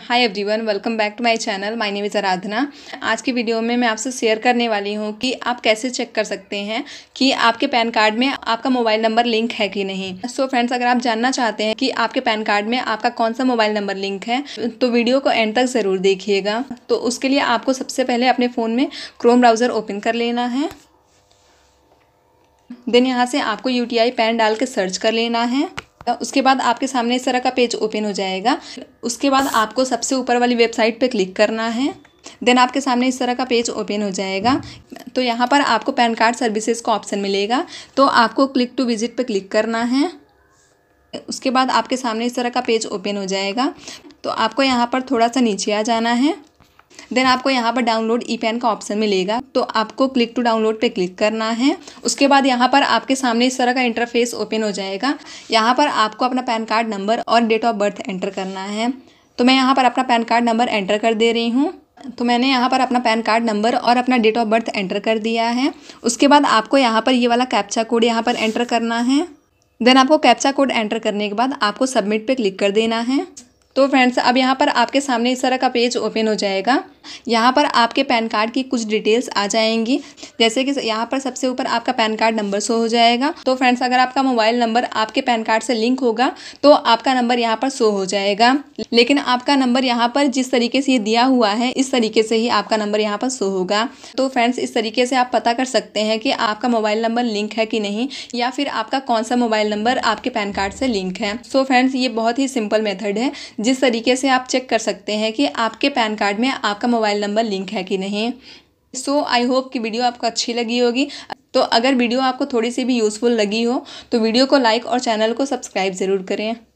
hi everyone welcome back to my channel my name is Aradhana आज की video में मैं आपसे शेयर करने वाली हूँ कि आप कैसे चेक कर सकते हैं कि आपके पैन कार्ड में आपका मोबाइल नंबर लिंक है कि नहीं सो so फ्रेंड्स अगर आप जानना चाहते हैं कि आपके पैन कार्ड में आपका कौन सा मोबाइल नंबर लिंक है तो वीडियो को एंड तक ज़रूर देखिएगा तो उसके लिए आपको सबसे पहले अपने फ़ोन में क्रोम ब्राउज़र ओपन कर लेना है देन यहाँ से आपको यू पैन डाल के सर्च कर लेना है उसके बाद आपके सामने इस तरह का पेज ओपन हो जाएगा उसके बाद आपको सबसे ऊपर वाली वेबसाइट पर क्लिक करना है देन आपके सामने इस तरह का पेज ओपन हो जाएगा तो यहाँ पर आपको पैन कार्ड सर्विसेज का ऑप्शन मिलेगा तो आपको क्लिक टू विजिट पर क्लिक करना है उसके बाद आपके सामने इस तरह का पेज ओपन हो जाएगा तो आपको यहाँ पर थोड़ा सा नीचे आ जाना है देन आपको यहाँ पर डाउनलोड ई पैन का ऑप्शन मिलेगा तो आपको क्लिक टू डाउनलोड पे क्लिक करना है उसके बाद यहाँ पर आपके सामने इस तरह का इंटरफेस ओपन हो जाएगा यहाँ पर आपको अपना पैन कार्ड नंबर और डेट ऑफ बर्थ एंटर करना है तो मैं यहाँ पर अपना पैन कार्ड नंबर एंटर कर दे रही हूँ तो मैंने यहाँ पर अपना पैन कार्ड नंबर और अपना डेट ऑफ बर्थ एंटर कर दिया है उसके बाद आपको यहाँ पर ये वाला कैप्चा कोड यहाँ पर एंटर करना है देन आपको कैप्चा कोड एंटर करने के बाद आपको सबमिट पे क्लिक कर देना है तो फ्रेंड्स अब यहाँ पर आपके सामने इस तरह का पेज ओपन हो जाएगा यहाँ पर आपके पैन कार्ड की कुछ डिटेल्स आ जाएंगी जैसे कि यहाँ पर सबसे ऊपर आपका पैन कार्ड नंबर शो हो जाएगा तो फ्रेंड्स अगर आपका मोबाइल नंबर आपके पैन कार्ड से लिंक होगा तो आपका नंबर यहाँ पर शो हो जाएगा लेकिन आपका नंबर यहाँ पर जिस तरीके से ये दिया हुआ है इस तरीके से ही आपका नंबर यहाँ पर शो होगा तो फ्रेंड्स इस तरीके से आप पता कर सकते हैं कि आपका मोबाइल नंबर लिंक है कि नहीं या फिर आपका कौन सा मोबाइल नंबर आपके पैन कार्ड से लिंक है सो फ्रेंड्स ये बहुत ही सिंपल मेथड है जिस तरीके से आप चेक कर सकते हैं कि आपके पैन कार्ड में आपका मोबाइल नंबर लिंक है कि नहीं सो आई होप कि वीडियो आपको अच्छी लगी होगी तो अगर वीडियो आपको थोड़ी सी भी यूज़फुल लगी हो तो वीडियो को लाइक और चैनल को सब्सक्राइब ज़रूर करें